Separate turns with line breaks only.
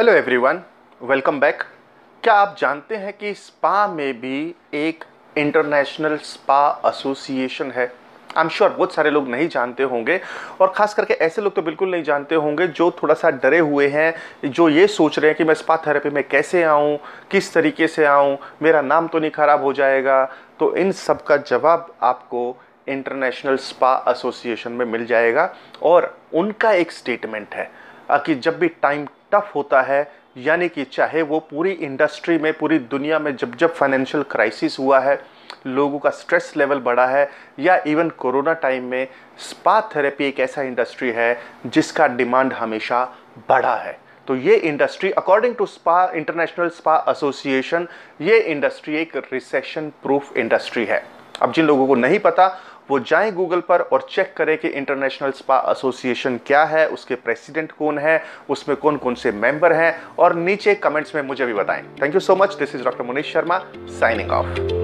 hello everyone welcome back क्या आप जानते हैं कि स्पा में भी एक इंटरनेशनल स्पा एसोसिएशन है आई एम श्योर बहुत सारे लोग नहीं जानते होंगे और ख़ास करके ऐसे लोग तो बिल्कुल नहीं जानते होंगे जो थोड़ा सा डरे हुए हैं जो ये सोच रहे हैं कि मैं स्पा थेरेपी में कैसे आऊँ किस तरीके से आऊँ मेरा नाम तो नहीं ख़राब हो जाएगा तो इन सब का जवाब आपको इंटरनेशनल स्पा एसोसिएशन में मिल जाएगा और उनका एक स्टेटमेंट है कि जब भी टाइम टफ होता है यानी कि चाहे वो पूरी इंडस्ट्री में पूरी दुनिया में जब जब फाइनेंशियल क्राइसिस हुआ है लोगों का स्ट्रेस लेवल बढ़ा है या इवन कोरोना टाइम में स्पा थेरेपी एक ऐसा इंडस्ट्री है जिसका डिमांड हमेशा बढ़ा है तो ये industry according to spa international spa association ये इंडस्ट्री एक रिसेशन प्रूफ इंडस्ट्री है अब जिन लोगों को नहीं पता वो जाएं गूगल पर और चेक करें कि इंटरनेशनल स्पा एसोसिएशन क्या है उसके प्रेसिडेंट कौन है उसमें कौन कौन से मेंबर हैं और नीचे कमेंट्स में मुझे भी बताएं thank you so much this is doctor Munish Sharma signing of